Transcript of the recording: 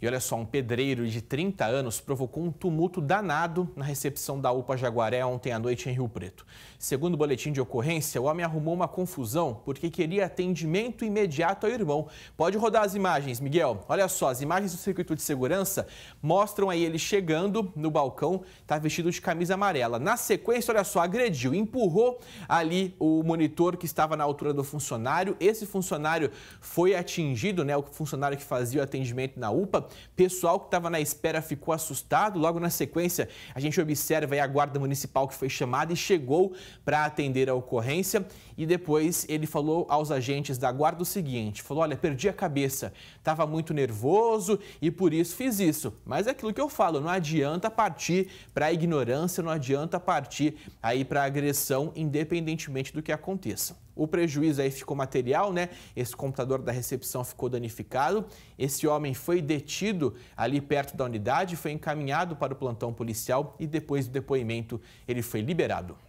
E olha só, um pedreiro de 30 anos provocou um tumulto danado na recepção da UPA Jaguaré ontem à noite em Rio Preto. Segundo o boletim de ocorrência, o homem arrumou uma confusão porque queria atendimento imediato ao irmão. Pode rodar as imagens, Miguel. Olha só, as imagens do circuito de segurança mostram aí ele chegando no balcão, tá vestido de camisa amarela. Na sequência, olha só, agrediu, empurrou ali o monitor que estava na altura do funcionário. Esse funcionário foi atingido, né, o funcionário que fazia o atendimento na UPA. Pessoal que estava na espera ficou assustado. Logo na sequência, a gente observa a guarda municipal que foi chamada e chegou para atender a ocorrência. E depois ele falou aos agentes da guarda o seguinte: falou, olha, perdi a cabeça, estava muito nervoso e por isso fiz isso. Mas é aquilo que eu falo, não adianta partir para a ignorância, não adianta partir aí para agressão, independentemente do que aconteça. O prejuízo aí ficou material, né? Esse computador da recepção ficou danificado. Esse homem foi detido ali perto da unidade, foi encaminhado para o plantão policial e depois do depoimento ele foi liberado.